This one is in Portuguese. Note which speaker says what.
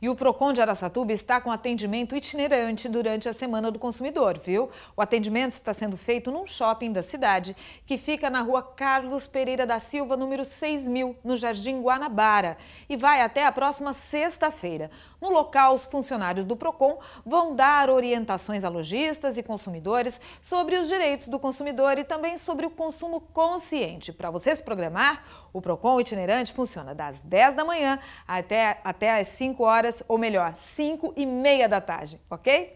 Speaker 1: E o Procon de Araçatuba está com atendimento itinerante durante a Semana do Consumidor, viu? O atendimento está sendo feito num shopping da cidade que fica na rua Carlos Pereira da Silva, número 6000, no Jardim Guanabara, e vai até a próxima sexta-feira. No local, os funcionários do Procon vão dar orientações a lojistas e consumidores sobre os direitos do consumidor e também sobre o consumo consciente. Para você se programar, o Procon itinerante funciona das 10 da manhã até, até as 5 horas horas, ou melhor, 5 e meia da tarde, ok?